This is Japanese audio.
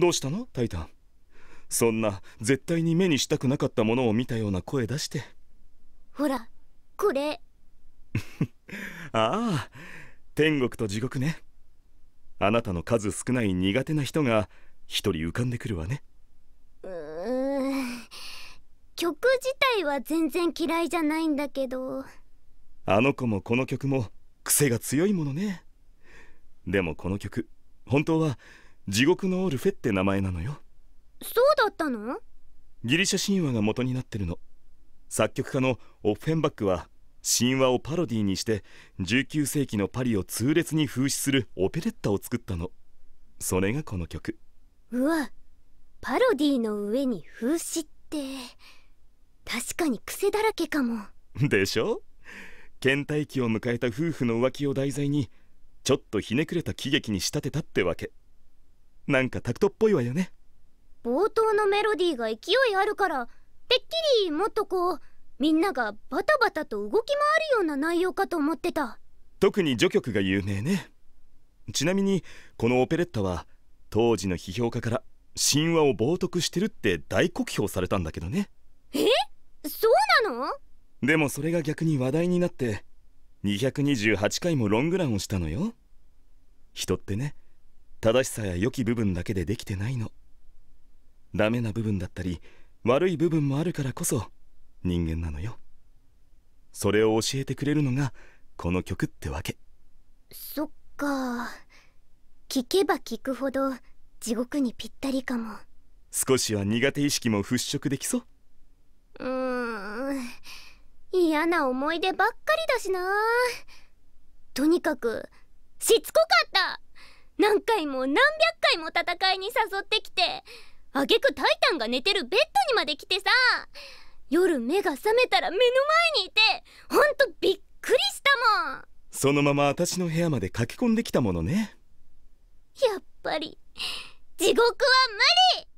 どうしたのタイタンそんな絶対に目にしたくなかったものを見たような声出してほらこれ ああ天国と地獄ねあなたの数少ない苦手な人が一人浮かんでくるわねうん曲自体は全然嫌いじゃないんだけどあの子もこの曲も癖が強いものねでもこの曲本当は地獄のオルフェって名前なのよそうだったのギリシャ神話が元になってるの作曲家のオッフェンバックは神話をパロディにして19世紀のパリを痛烈に風刺するオペレッタを作ったのそれがこの曲うわパロディの上に風刺って確かに癖だらけかもでしょ倦怠期を迎えた夫婦の浮気を題材にちょっとひねくれた喜劇に仕立てたってわけなんかタクトっぽいわよね冒頭のメロディーが勢いあるからてっきりもっとこうみんながバタバタと動き回るような内容かと思ってた特に序曲が有名ねちなみにこのオペレッタは当時の批評家から神話を冒涜してるって大酷評されたんだけどねえそうなのでもそれが逆に話題になって228回もロングランをしたのよ人ってね正しさや良き部分だけでできてないのダメな部分だったり悪い部分もあるからこそ人間なのよそれを教えてくれるのがこの曲ってわけそっか聞けば聞くほど地獄にぴったりかも少しは苦手意識も払拭できそううーん嫌な思い出ばっかりだしなとにかくしつこか回も何百回も戦いに誘ってきて挙句タイタンが寝てるベッドにまで来てさ夜目が覚めたら目の前にいてほんとびっくりしたもんそのまま私の部屋まで駆け込んできたものねやっぱり地獄は無理